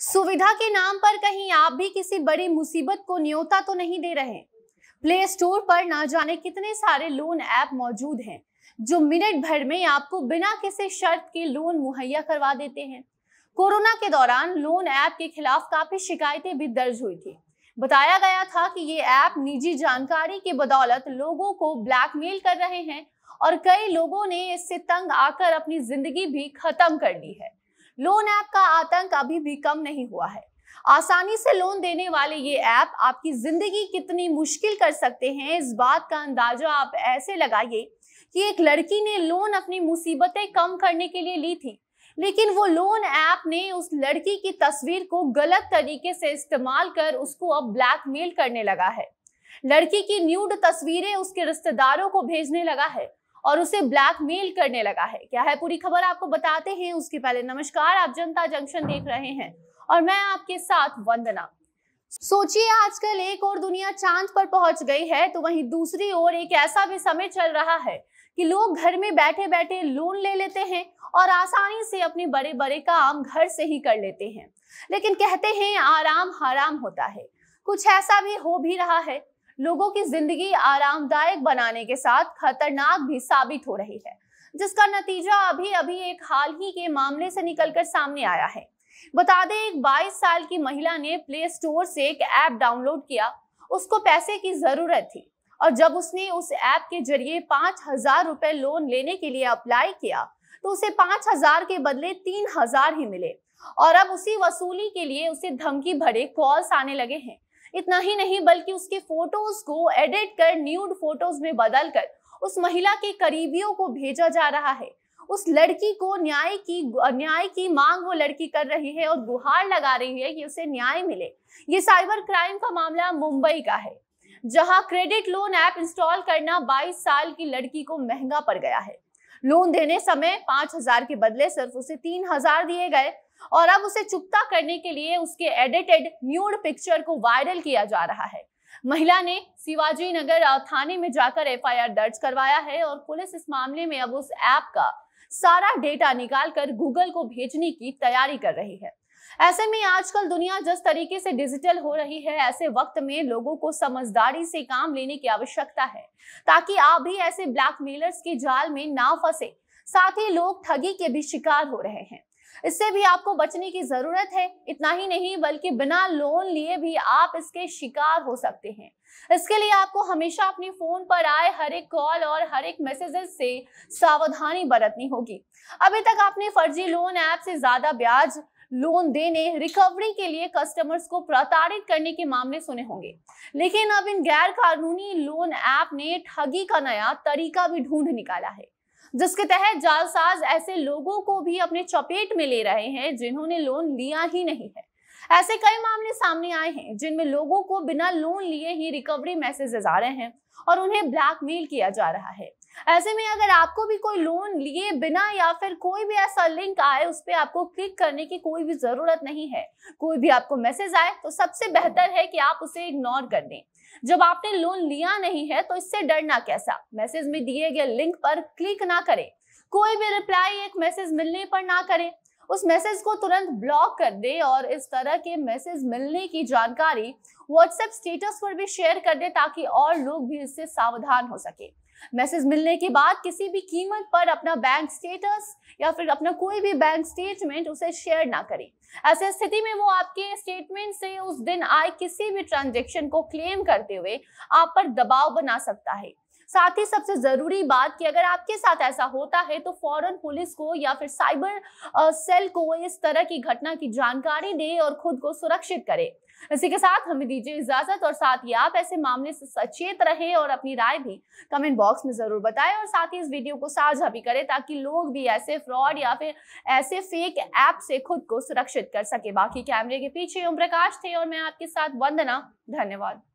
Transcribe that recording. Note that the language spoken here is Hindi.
सुविधा के नाम पर कहीं आप भी किसी बड़ी मुसीबत को न्योता तो नहीं दे रहे प्ले स्टोर पर ना जाने कितने सारे लोन ऐप मौजूद हैं जो मिनट भर में आपको बिना किसी शर्त के लोन मुहैया करवा देते हैं कोरोना के दौरान लोन ऐप के खिलाफ काफी शिकायतें भी दर्ज हुई थी बताया गया था कि ये ऐप निजी जानकारी के बदौलत लोगों को ब्लैकमेल कर रहे हैं और कई लोगों ने इससे तंग आकर अपनी जिंदगी भी खत्म कर ली है लोन ऐप का आतंक अभी भी कम नहीं हुआ है आसानी से लोन देने वाले ये ऐप आपकी जिंदगी कितनी मुश्किल कर सकते हैं इस बात का अंदाजा आप ऐसे लगाइए कि एक लड़की ने लोन अपनी मुसीबतें कम करने के लिए ली थी लेकिन वो लोन ऐप ने उस लड़की की तस्वीर को गलत तरीके से इस्तेमाल कर उसको अब ब्लैकमेल करने लगा है लड़की की न्यूड तस्वीरें उसके रिश्तेदारों को भेजने लगा है और उसे ब्लैकमेल करने लगा है क्या है पूरी खबर आपको बताते हैं उसके पहले नमस्कार आप जनता जंक्शन देख रहे हैं और मैं आपके साथ वंदना सोचिए आजकल एक और दुनिया चांद पर पहुंच गई है तो वहीं दूसरी ओर एक ऐसा भी समय चल रहा है कि लोग घर में बैठे बैठे लोन ले लेते हैं और आसानी से अपने बड़े बड़े काम घर से ही कर लेते हैं लेकिन कहते हैं आराम हराम होता है कुछ ऐसा भी हो भी रहा है लोगों की जिंदगी आरामदायक बनाने के साथ खतरनाक भी साबित हो रही है जिसका नतीजा अभी अभी एक हाल ही के मामले से निकलकर सामने आया है बता दें एक 22 साल की महिला ने प्ले स्टोर से एक ऐप डाउनलोड किया उसको पैसे की जरूरत थी और जब उसने उस ऐप के जरिए पांच हजार रुपए लोन लेने के लिए अप्लाई किया तो उसे पांच हजार के बदले तीन हजार ही मिले और अब उसी वसूली के लिए उसे धमकी भरे कॉल्स आने लगे हैं इतना ही नहीं बल्कि उसके फोटोज को एडिट कर न्यूड फोटोज में बदलकर उस महिला के करीबियों को भेजा जा रहा है उस लड़की को न्याय की न्याय की मांग वो लड़की कर रही है और गुहार लगा रही है कि उसे न्याय मिले ये साइबर क्राइम का मामला मुंबई का है जहां क्रेडिट लोन ऐप इंस्टॉल करना 22 साल की लड़की को महंगा पड़ गया है लोन देने समय 5000 के बदले सिर्फ उसे 3000 दिए गए और अब उसे चुपता करने के लिए उसके एडिटेड न्यूड पिक्चर को वायरल किया जा रहा है महिला ने शिवाजी नगर थाने में जाकर एफआईआर दर्ज करवाया है और पुलिस इस मामले में अब उस ऐप का सारा डेटा निकालकर गूगल को भेजने की तैयारी कर रही है ऐसे में आजकल दुनिया जिस तरीके से डिजिटल हो रही है ऐसे वक्त में लोगों को समझदारी से काम लेने की आवश्यकता है ताकि आप भी ऐसे ब्लैकमेलर्स के जाल में ना फंसे साथ ही लोग ठगी के भी शिकार हो रहे हैं इससे भी आपको बचने की जरूरत है इतना ही नहीं बल्कि बिना लोन लिए भी आप इसके शिकार हो सकते हैं इसके लिए आपको हमेशा अपने फोन पर आए हर एक कॉल और हर एक मैसेजेस से सावधानी बरतनी होगी अभी तक आपने फर्जी लोन ऐप से ज्यादा ब्याज लोन देने रिकवरी के लिए कस्टमर्स को प्रताड़ित करने के मामले सुने होंगे लेकिन अब इन गैर कानूनी लोन ऐप ने ठगी का नया तरीका भी ढूंढ निकाला है जिसके तहत जालसाज ऐसे लोगों को भी अपने चपेट में ले रहे हैं जिन्होंने लोन लिया ही नहीं है ऐसे कई मामले सामने आए हैं जिनमें लोगों को बिना लोन लिए ही रिकवरी मैसेजेस आ रहे हैं और उन्हें ब्लैकमेल किया जा रहा है ऐसे में अगर आपको भी कोई लोन लिए बिना या फिर कोई भी ऐसा लिंक आए उस पर आपको क्लिक करने की कोई भी जरूरत नहीं है कोई भी आपको मैसेज आए तो सबसे बेहतर है कि आप उसे इग्नोर कर दें जब आपने लोन लिया नहीं है तो इससे डरना कैसा मैसेज में दिए गए लिंक पर क्लिक ना करें कोई भी रिप्लाई एक मैसेज मिलने पर ना करें उस मैसेज को तुरंत ब्लॉक कर दे और इस तरह के मैसेज मिलने की जानकारी व्हाट्सएप स्टेटस पर भी शेयर कर दे ताकि और लोग भी इससे सावधान हो सके मैसेज मिलने के बाद किसी भी कीमत पर अपना बैंक स्टेटस या फिर अपना कोई भी बैंक स्टेटमेंट उसे शेयर ना करें ऐसे स्थिति में वो आपके स्टेटमेंट से उस दिन आए किसी भी ट्रांजेक्शन को क्लेम करते हुए आप पर दबाव बना सकता है साथ ही सबसे जरूरी बात कि अगर आपके साथ ऐसा होता है तो फौरन पुलिस को या फिर साइबर सेल को इस तरह की घटना की जानकारी दे और खुद को सुरक्षित करे इसी के साथ हमें दीजिए इजाजत और साथ ही आप ऐसे मामले से सचेत रहे और अपनी राय भी कमेंट बॉक्स में जरूर बताएं और साथ ही इस वीडियो को साझा भी करें ताकि लोग भी ऐसे फ्रॉड या फिर ऐसे फेक ऐप से खुद को सुरक्षित कर सके बाकी कैमरे के पीछे ओम प्रकाश थे और मैं आपके साथ वंदना धन्यवाद